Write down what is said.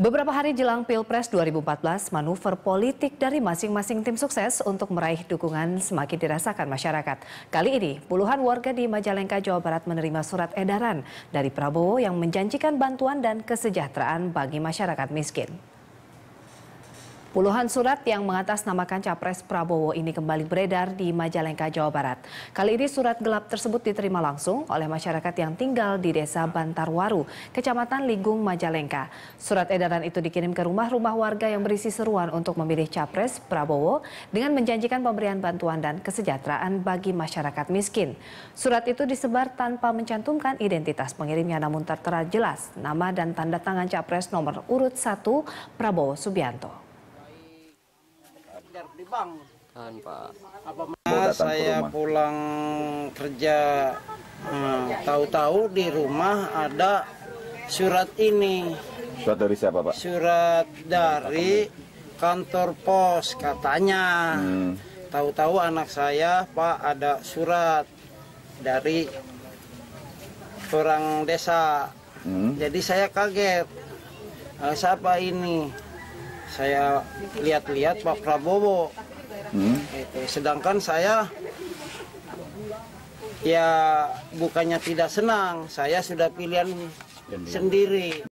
Beberapa hari jelang Pilpres 2014, manuver politik dari masing-masing tim sukses untuk meraih dukungan semakin dirasakan masyarakat. Kali ini, puluhan warga di Majalengka, Jawa Barat menerima surat edaran dari Prabowo yang menjanjikan bantuan dan kesejahteraan bagi masyarakat miskin. Puluhan surat yang mengatasnamakan Capres Prabowo ini kembali beredar di Majalengka, Jawa Barat. Kali ini surat gelap tersebut diterima langsung oleh masyarakat yang tinggal di desa Bantarwaru, kecamatan Ligung, Majalengka. Surat edaran itu dikirim ke rumah-rumah warga yang berisi seruan untuk memilih Capres Prabowo dengan menjanjikan pemberian bantuan dan kesejahteraan bagi masyarakat miskin. Surat itu disebar tanpa mencantumkan identitas pengirimnya namun tertera jelas nama dan tanda tangan Capres nomor urut 1 Prabowo Subianto. Kan, Pak. saya pulang kerja tahu hmm, tahu-tahu di rumah ada surat ini. Surat dari siapa, Pak? Surat dari kantor pos katanya. tahu hmm. Tahu-tahu anak saya, Pak, ada surat dari orang desa. Hmm. Jadi saya kaget. Siapa ini? saya lihat-lihat Pak Prabowo. Hmm. Gitu. Sedangkan saya ya bukannya tidak senang, saya sudah pilihan sendiri.